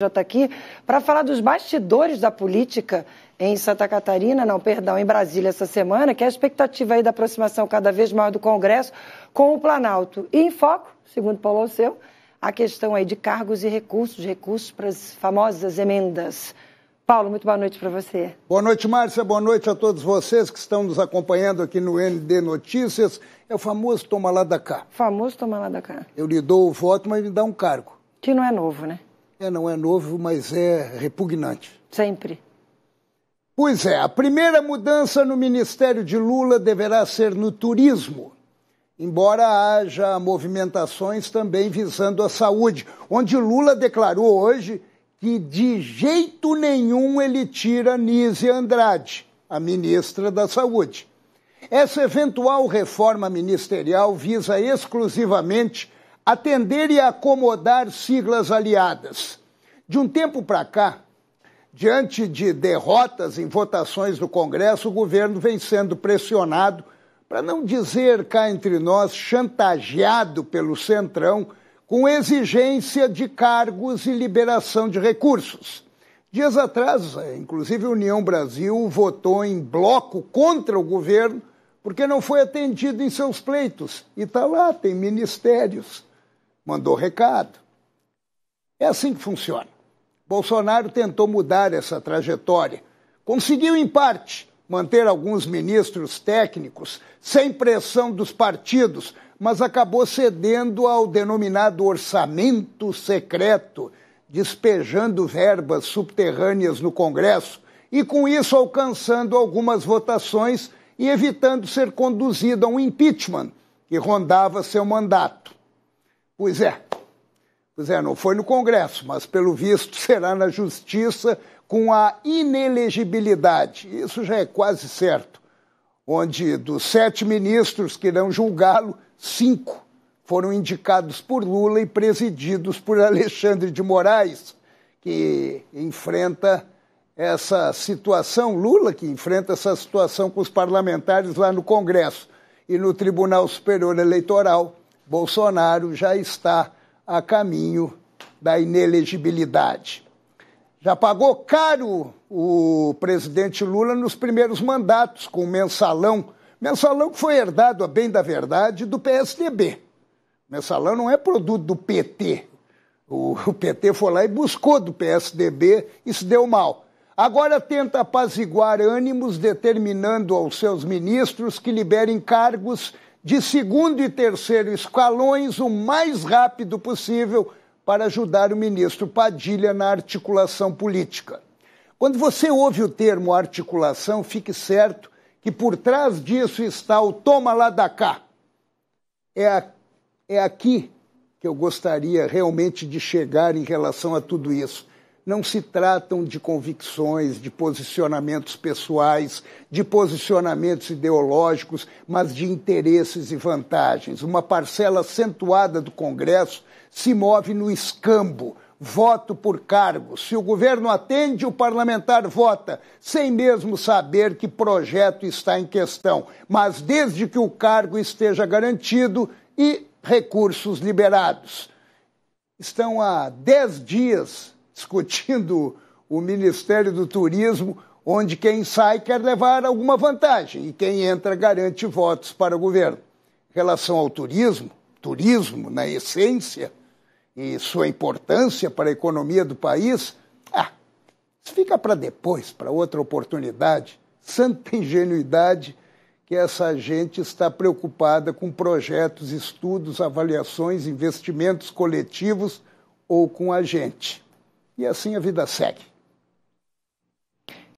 já está aqui para falar dos bastidores da política em Santa Catarina, não, perdão, em Brasília essa semana, que é a expectativa aí da aproximação cada vez maior do Congresso com o Planalto. E em foco, segundo Paulo Alceu, a questão aí de cargos e recursos, recursos para as famosas emendas. Paulo, muito boa noite para você. Boa noite, Márcia. Boa noite a todos vocês que estão nos acompanhando aqui no ND Notícias. É o famoso toma lá da cá. Famoso toma lá da cá. Eu lhe dou o voto, mas me dá um cargo. Que não é novo, né? É, não é novo, mas é repugnante. Sempre. Pois é, a primeira mudança no ministério de Lula deverá ser no turismo, embora haja movimentações também visando a saúde, onde Lula declarou hoje que de jeito nenhum ele tira Nise Andrade, a ministra da Saúde. Essa eventual reforma ministerial visa exclusivamente atender e acomodar siglas aliadas. De um tempo para cá, diante de derrotas em votações do Congresso, o governo vem sendo pressionado, para não dizer cá entre nós, chantageado pelo Centrão, com exigência de cargos e liberação de recursos. Dias atrás, inclusive, a União Brasil votou em bloco contra o governo porque não foi atendido em seus pleitos. E está lá, tem ministérios mandou recado. É assim que funciona. Bolsonaro tentou mudar essa trajetória. Conseguiu, em parte, manter alguns ministros técnicos sem pressão dos partidos, mas acabou cedendo ao denominado orçamento secreto, despejando verbas subterrâneas no Congresso e, com isso, alcançando algumas votações e evitando ser conduzido a um impeachment que rondava seu mandato. Pois é. Pois é, não foi no Congresso, mas pelo visto será na Justiça com a inelegibilidade. Isso já é quase certo. Onde dos sete ministros que irão julgá-lo, cinco foram indicados por Lula e presididos por Alexandre de Moraes, que enfrenta essa situação, Lula que enfrenta essa situação com os parlamentares lá no Congresso e no Tribunal Superior Eleitoral, Bolsonaro já está a caminho da inelegibilidade. Já pagou caro o presidente Lula nos primeiros mandatos com o mensalão, mensalão que foi herdado, a bem da verdade, do PSDB. Mensalão não é produto do PT. O, PT foi lá e buscou do PSDB e se deu mal. Agora tenta apaziguar ânimos, determinando aos seus ministros que liberem cargos de segundo e terceiro escalões o mais rápido possível para ajudar o ministro Padilha na articulação política. Quando você ouve o termo articulação, fique certo que por trás disso está o toma lá da cá. É, a, é aqui que eu gostaria realmente de chegar em relação a tudo isso não se tratam de convicções, de posicionamentos pessoais, de posicionamentos ideológicos, mas de interesses e vantagens. Uma parcela acentuada do Congresso se move no escambo, voto por cargo. Se o governo atende, o parlamentar vota, sem mesmo saber que projeto está em questão, mas desde que o cargo esteja garantido e recursos liberados. Estão há dez dias discutindo o Ministério do Turismo, onde quem sai quer levar alguma vantagem e quem entra garante votos para o governo. Em relação ao turismo, turismo, na essência, e sua importância para a economia do país, ah, fica para depois, para outra oportunidade. Santa ingenuidade que essa gente está preocupada com projetos, estudos, avaliações, investimentos coletivos ou com a gente. E assim a vida segue.